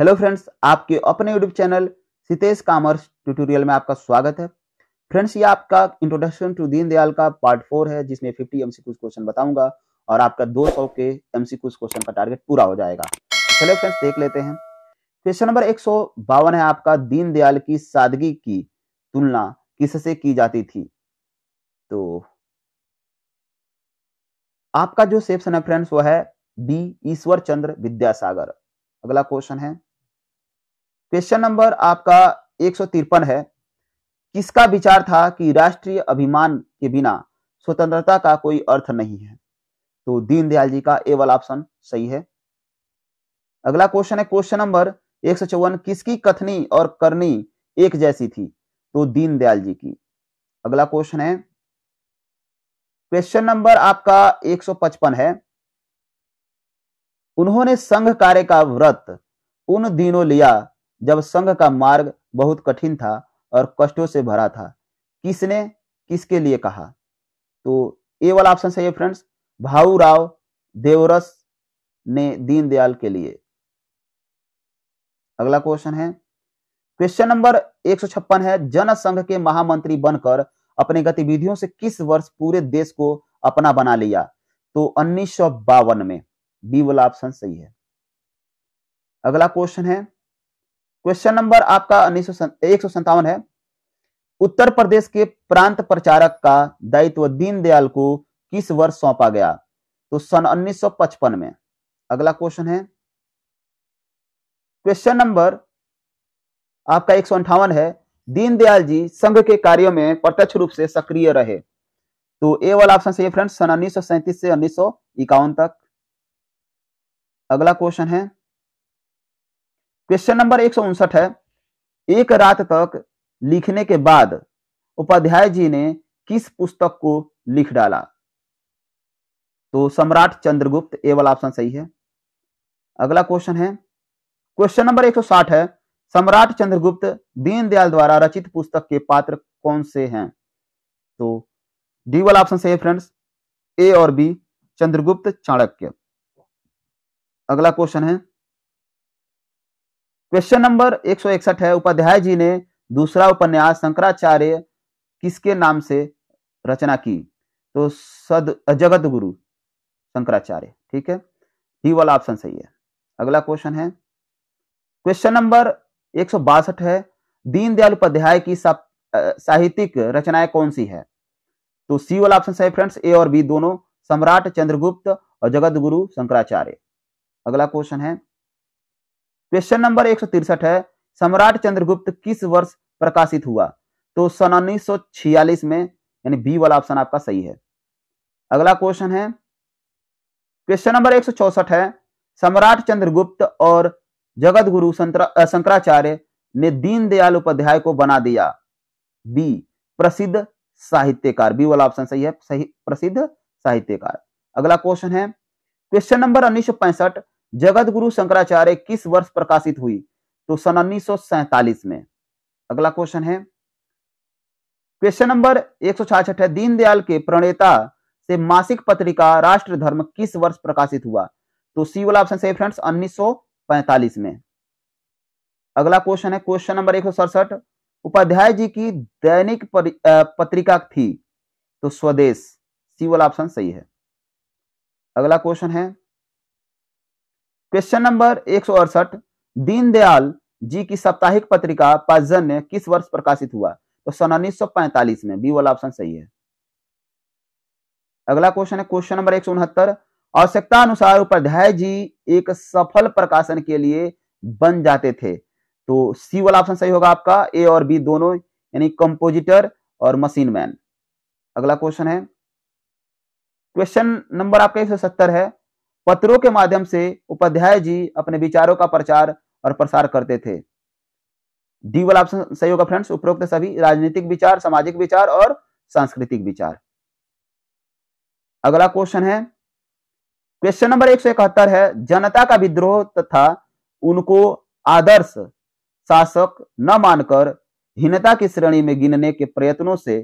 hello friends आपके अपने YouTube channel Sitesh commerce tutorial में आपका स्वागत है फ्रेंड्स ये आपका इंट्रोडक्शन टू दीनदयाल का पार्ट फोर है जिसमें 50 एमसीक्यूज क्वेश्चन बताऊंगा और आपका 200 के एमसीक्यूज क्वेश्चन का टारगेट पूरा हो जाएगा चलो फ्रेंड्स देख लेते हैं क्वेश्चन नंबर एक है आपका दीनदयाल की सादगी की तुलना किससे की जाती थी तो आपका जो सेप्शन है फ्रेंड्स वो है बी ईश्वर चंद्र विद्यासागर अगला क्वेश्चन है क्वेश्चन नंबर आपका एक है किसका विचार था कि राष्ट्रीय अभिमान के बिना स्वतंत्रता का कोई अर्थ नहीं है तो दीनदयाल जी का ए वाला ऑप्शन सही है अगला क्वेश्चन है क्वेश्चन नंबर एक किसकी कथनी और करनी एक जैसी थी तो दीनदयाल जी की अगला क्वेश्चन है क्वेश्चन नंबर आपका 155 है उन्होंने संघ कार्य का व्रत उन दिनों लिया जब संघ का मार्ग बहुत कठिन था और कष्टों से भरा था किसने किसके लिए कहा तो ए वाला ऑप्शन सही है फ्रेंड्स भाऊ राव देवरस ने दीनदयाल के लिए अगला क्वेश्चन है क्वेश्चन नंबर एक है जनसंघ के महामंत्री बनकर अपने गतिविधियों से किस वर्ष पूरे देश को अपना बना लिया तो उन्नीस में बी वाला ऑप्शन सही है अगला क्वेश्चन है क्वेश्चन नंबर आपका एक सौ है उत्तर प्रदेश के प्रांत प्रचारक का दायित्व दीनदयाल को किस वर्ष सौंपा गया तो सन 1955 में अगला क्वेश्चन है क्वेश्चन नंबर आपका एक है दीनदयाल जी संघ के कार्यों में प्रत्यक्ष रूप से सक्रिय रहे तो ए वाला ऑप्शन सही है फ्रेंड्स सन उन्नीस से उन्नीस तक अगला क्वेश्चन है क्वेश्चन नंबर एक है एक रात तक लिखने के बाद उपाध्याय जी ने किस पुस्तक को लिख डाला तो सम्राट चंद्रगुप्त ए वाला ऑप्शन सही है अगला क्वेश्चन है क्वेश्चन नंबर 160 है सम्राट चंद्रगुप्त दीनदयाल द्वारा रचित पुस्तक के पात्र कौन से हैं तो डी वाला ऑप्शन सही है फ्रेंड्स ए और बी चंद्रगुप्त चाणक्य अगला क्वेश्चन है क्वेश्चन नंबर एक है उपाध्याय जी ने दूसरा उपन्यास शंकराचार्य किसके नाम से रचना की तो सद जगत गुरु शंकराचार्य ठीक है ही वाला ऑप्शन सही है अगला क्वेश्चन है क्वेश्चन नंबर एक है दीनदयाल उपाध्याय की सा, साहित्यिक रचनाएं कौन सी तो है तो सी वाला ऑप्शन सही फ्रेंड्स ए और बी दोनों सम्राट चंद्रगुप्त और जगत गुरु शंकराचार्य अगला क्वेश्चन है क्वेश्चन नंबर एक है सम्राट चंद्रगुप्त किस वर्ष प्रकाशित हुआ तो सन उन्नीस में यानी बी वाला ऑप्शन आपका सही है अगला क्वेश्चन है क्वेश्चन नंबर एक है सम्राट चंद्रगुप्त और जगत गुरु शंकराचार्य ने दीनदयाल उपाध्याय को बना दिया बी प्रसिद्ध साहित्यकार बी वाला ऑप्शन सही है सही प्रसिद्ध साहित्यकार अगला क्वेश्चन है क्वेश्चन नंबर उन्नीस जगत गुरु शंकराचार्य किस वर्ष प्रकाशित हुई तो सन उन्नीस में अगला क्वेश्चन है क्वेश्चन नंबर एक है दीनदयाल के प्रणेता से मासिक पत्रिका राष्ट्र धर्म किस वर्ष प्रकाशित हुआ तो सी वाला ऑप्शन सही फ्रेंड्स 1945 में अगला क्वेश्चन है क्वेश्चन नंबर एक उपाध्याय जी की दैनिक पत्रिका थी तो स्वदेश सी वाला ऑप्शन सही है अगला क्वेश्चन है क्वेश्चन नंबर एक दीनदयाल जी की साप्ताहिक पत्रिका पाजन्य किस वर्ष प्रकाशित हुआ तो सन पैंतालीस में बी वाला ऑप्शन सही है अगला क्वेश्चन है क्वेश्चन नंबर एक आवश्यकता अनुसार उपाध्याय जी एक सफल प्रकाशन के लिए बन जाते थे तो सी वाला ऑप्शन सही होगा आपका ए और बी दोनों यानी कंपोजिटर और मशीन मैन अगला क्वेश्चन है क्वेश्चन नंबर आपका एक है पत्रों के माध्यम से उपाध्याय जी अपने विचारों का प्रचार और प्रसार करते थे डी वाला ऑप्शन सही होगा फ्रेंड्स उपरोक्त सभी राजनीतिक विचार सामाजिक विचार और सांस्कृतिक विचार अगला क्वेश्चन है क्वेश्चन नंबर एक सौ इकहत्तर है जनता का विद्रोह तथा उनको आदर्श शासक न मानकर हीनता की श्रेणी में गिनने के प्रयत्नों से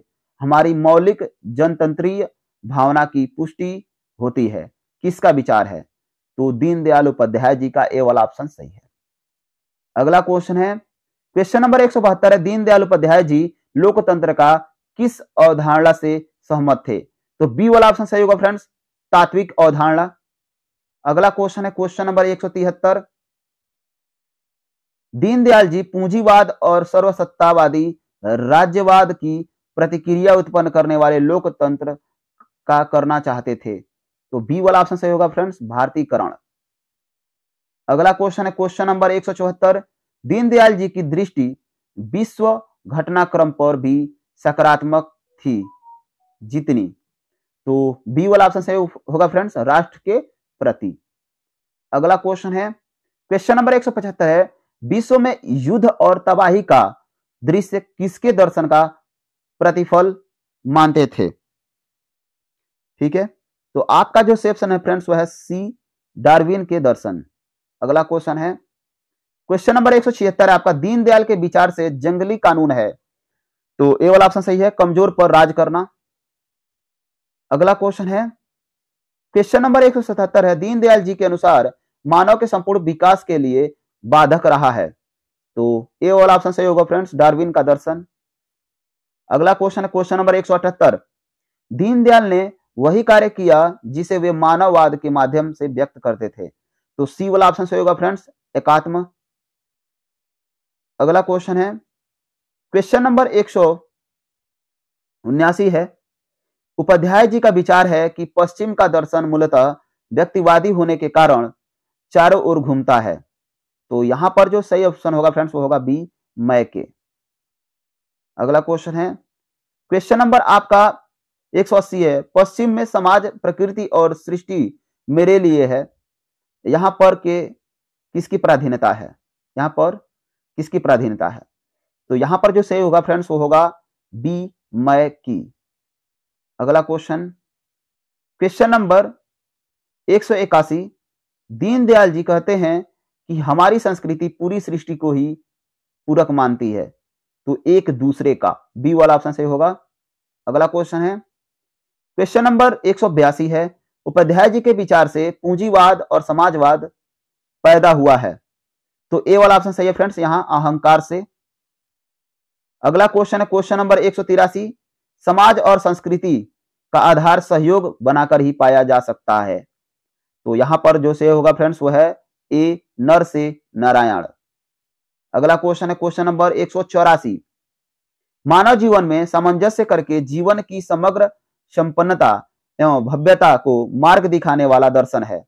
हमारी मौलिक जनतंत्रीय भावना की पुष्टि होती है किसका विचार है तो दीनदयाल उपाध्याय जी का ए वाला ऑप्शन सही है अगला क्वेश्चन है क्वेश्चन नंबर एक सौ बहत्तर है दीनदयाल उपाध्याय जी लोकतंत्र का किस अवधारणा से सहमत थे तो बी वाला ऑप्शन सही होगा फ्रेंड्स तात्विक अवधारणा अगला क्वेश्चन है क्वेश्चन नंबर एक सौ तिहत्तर दीनदयाल जी पूंजीवाद और सर्वसत्तावादी राज्यवाद की प्रतिक्रिया उत्पन्न करने वाले लोकतंत्र का करना चाहते थे तो बी वाला ऑप्शन सही होगा फ्रेंड्स भारतीकरण अगला क्वेश्चन है क्वेश्चन नंबर एक दीनदयाल जी की दृष्टि विश्व घटनाक्रम पर भी सकारात्मक थी जितनी तो बी वाला ऑप्शन सही होगा फ्रेंड्स राष्ट्र के प्रति अगला क्वेश्चन है क्वेश्चन नंबर पचहत्तर है विश्व में युद्ध और तबाही का दृश्य किसके दर्शन का प्रतिफल मानते थे ठीक है तो आपका जो सेप्शन है फ्रेंड्स वह है सी डार्विन के दर्शन अगला क्वेश्चन है क्वेश्चन नंबर एक है आपका दीनदयाल के विचार से जंगली कानून है तो ए वाला ऑप्शन सही है कमजोर पर राज करना अगला क्वेश्चन है क्वेश्चन नंबर एक है दीनदयाल जी के अनुसार मानव के संपूर्ण विकास के लिए बाधक रहा है तो ए वाला ऑप्शन सही होगा फ्रेंड्स डार्विन का दर्शन अगला क्वेश्चन है क्वेश्चन नंबर एक दीनदयाल ने वही कार्य किया जिसे वे मानववाद के माध्यम से व्यक्त करते थे तो सी वाला ऑप्शन सही होगा फ्रेंड्स एकात्म अगला क्वेश्चन है क्वेश्चन नंबर एक सौ उन्यासी है उपाध्याय जी का विचार है कि पश्चिम का दर्शन मूलतः व्यक्तिवादी होने के कारण चारों ओर घूमता है तो यहां पर जो सही ऑप्शन होगा फ्रेंड्स वो होगा बी मय के अगला क्वेश्चन है क्वेश्चन नंबर आपका एक सौ अस्सी है पश्चिम में समाज प्रकृति और सृष्टि मेरे लिए है यहाँ पर के किसकी प्राधीनता है यहाँ पर किसकी प्राधीनता है तो यहाँ पर जो सही होगा फ्रेंड्स वो होगा बी मै की अगला क्वेश्चन क्वेश्चन नंबर एक सौ इक्यासी दीनदयाल जी कहते हैं कि हमारी संस्कृति पूरी सृष्टि को ही पूरक मानती है तो एक दूसरे का बी वाला ऑप्शन सही होगा अगला क्वेश्चन है क्वेश्चन नंबर एक है उपाध्याय जी के विचार से पूंजीवाद और समाजवाद पैदा हुआ है तो ए वाला ऑप्शन सही है फ्रेंड्स यहां अहंकार से अगला क्वेश्चन है क्वेश्चन नंबर एक समाज और संस्कृति का आधार सहयोग बनाकर ही पाया जा सकता है तो यहां पर जो से होगा फ्रेंड्स वो है ए नर से नारायण अगला क्वेश्चन है क्वेश्चन नंबर एक मानव जीवन में सामंजस्य करके जीवन की समग्र संपन्नता एवं भव्यता को मार्ग दिखाने वाला दर्शन है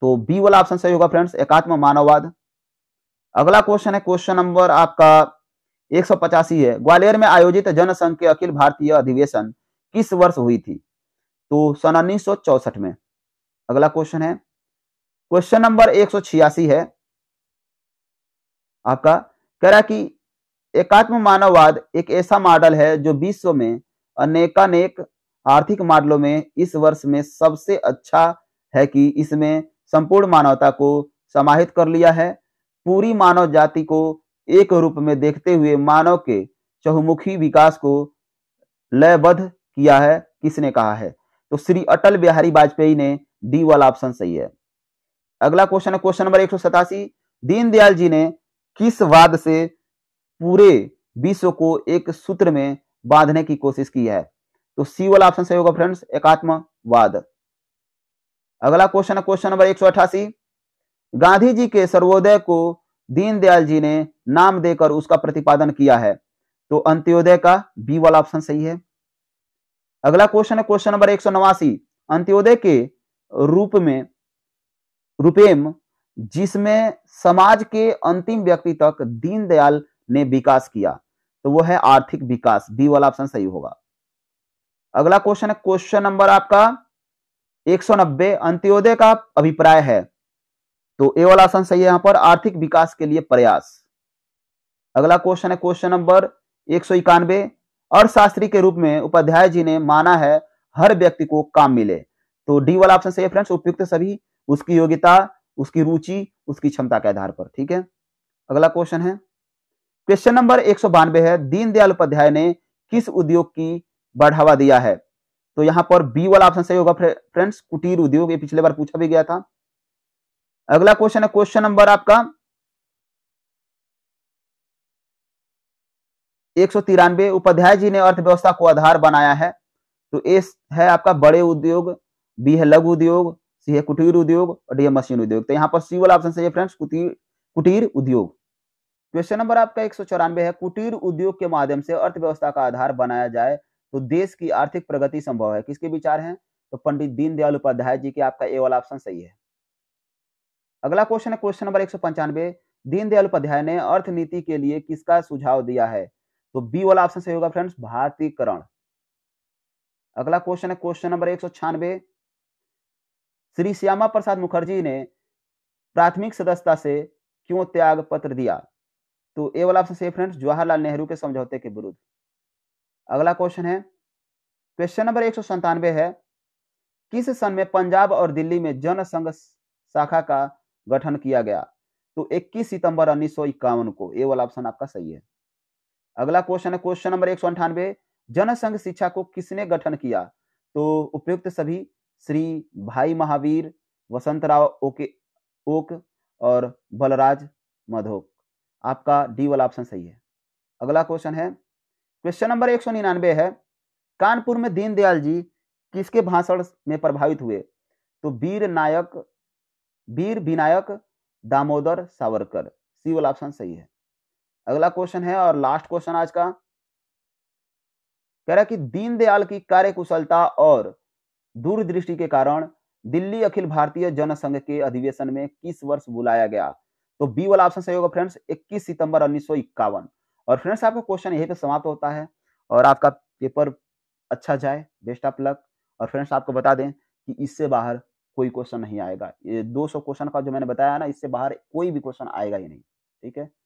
तो बी वाला ऑप्शन सही होगा फ्रेंड्स एकात्म मानववाद अगला क्वेश्चन है क्वेश्चन नंबर आपका एक है ग्वालियर में आयोजित जनसंघ के अखिल भारतीय अधिवेशन किस वर्ष हुई थी तो सन उन्नीस में अगला क्वेश्चन है क्वेश्चन नंबर एक है आपका कह रहा कि एकात्म मानववाद एक ऐसा मॉडल है जो विश्व में अनेकानेक आर्थिक मॉडलों में इस वर्ष में सबसे अच्छा है कि इसमें संपूर्ण मानवता को समाहित कर लिया है पूरी मानव जाति को एक रूप में देखते हुए मानव के चहुमुखी विकास को लयबद्ध किया है किसने कहा है तो श्री अटल बिहारी वाजपेयी ने डी वाला ऑप्शन सही है अगला क्वेश्चन है क्वेश्चन नंबर एक सौ सतासी दीनदयाल जी ने किस वाद से पूरे विश्व को एक सूत्र में बांधने की कोशिश की है तो सी वाला ऑप्शन सही होगा फ्रेंड्स एकात्मवाद अगला क्वेश्चन है क्वेश्चन नंबर एक गांधी जी के सर्वोदय को दीनदयाल जी ने नाम देकर उसका प्रतिपादन किया है तो अंत्योदय का बी वाला ऑप्शन सही है अगला क्वेश्चन है क्वेश्चन नंबर एक अंत्योदय के रूप में रूपेम जिसमें समाज के अंतिम व्यक्ति तक दीनदयाल ने विकास किया तो वो है आर्थिक विकास बी वाला ऑप्शन सही होगा अगला क्वेश्चन है क्वेश्चन नंबर आपका 190 अंत्योदय का अभिप्राय है तो ए वाला ऑप्शन सही है यहां पर आर्थिक विकास के लिए प्रयास अगला क्वेश्चन है क्वेश्चन नंबर एक सौ इक्यानवे अर्थशास्त्री के रूप में उपाध्याय जी ने माना है हर व्यक्ति को काम मिले तो डी वाला ऑप्शन सही है फ्रेंड्स उपयुक्त सभी उसकी योग्यता उसकी रुचि उसकी क्षमता के आधार पर ठीक है अगला क्वेश्चन है क्वेश्चन नंबर एक है दीनदयाल उपाध्याय ने किस उद्योग की बढ़ावा दिया है तो यहाँ पर बी वाला ऑप्शन सही होगा फ्रेंड्स कुटीर उद्योग पिछले बार पूछा भी गया था अगला क्वेश्चन है क्वेश्चन नंबर आपका एक सौ तिरानवे उपाध्याय जी ने अर्थव्यवस्था को आधार बनाया है तो ए है आपका बड़े उद्योग बी है लघु उद्योग सी है कुटीर उद्योग और डी है मशीन उद्योग तो यहाँ पर सी वाला ऑप्शन सही है फ्रेंड्स कुटीर कुटीर उद्योग क्वेश्चन नंबर आपका एक है कुटीर उद्योग के माध्यम से अर्थव्यवस्था का आधार बनाया जाए तो देश की आर्थिक प्रगति संभव है किसके विचार हैं तो पंडित दीनदयाल उपाध्याय जी के आपका ए वाला ऑप्शन सही है अगला क्वेश्चन है क्वेश्चन नंबर एक सौ पंचानवे दीनदयाल उपाध्याय ने अर्थनीति के लिए किसका सुझाव दिया है तो बी वाला ऑप्शन सही होगा फ्रेंड्स भारतीकरण अगला क्वेश्चन है क्वेश्चन नंबर एक सौ छियानवे श्री श्यामा प्रसाद मुखर्जी ने प्राथमिक सदस्यता से क्यों त्याग पत्र दिया तो ए वाला ऑप्शन सही फ्रेंड्स जवाहरलाल नेहरू के समझौते के विरुद्ध अगला क्वेश्चन है क्वेश्चन नंबर एक है किस सन में पंजाब और दिल्ली में जनसंघ शाखा का गठन किया गया तो 21 सितंबर उन्नीस को ये वाला ऑप्शन आपका सही है अगला क्वेश्चन है क्वेश्चन नंबर एक सौ अंठानवे जनसंघ शिक्षा को किसने गठन किया तो उपयुक्त सभी श्री भाई महावीर वसंतराव ओके ओक और बलराज मधोक आपका डी वाला ऑप्शन सही है अगला क्वेश्चन है क्वेश्चन नंबर एक सौ निन्यानवे है कानपुर में दीनदयाल जी किसके भाषण में प्रभावित हुए तो वीर नायक वीर विनायक दामोदर सावरकर सी वाला ऑप्शन सही है अगला क्वेश्चन है और लास्ट क्वेश्चन आज का कह रहा कि दीनदयाल की कार्यकुशलता और दूरदृष्टि के कारण दिल्ली अखिल भारतीय जनसंघ के अधिवेशन में किस वर्ष बुलाया गया तो बी वाला ऑप्शन सही होगा फ्रेंड्स 21 सितंबर उन्नीस और फ्रेंड्स आपका क्वेश्चन यहीं पे समाप्त होता है और आपका पेपर अच्छा जाए बेस्ट ऑफ लक और फ्रेंड्स आपको बता दें कि इससे बाहर कोई क्वेश्चन नहीं आएगा ये 200 क्वेश्चन का जो मैंने बताया ना इससे बाहर कोई भी क्वेश्चन आएगा ही नहीं ठीक है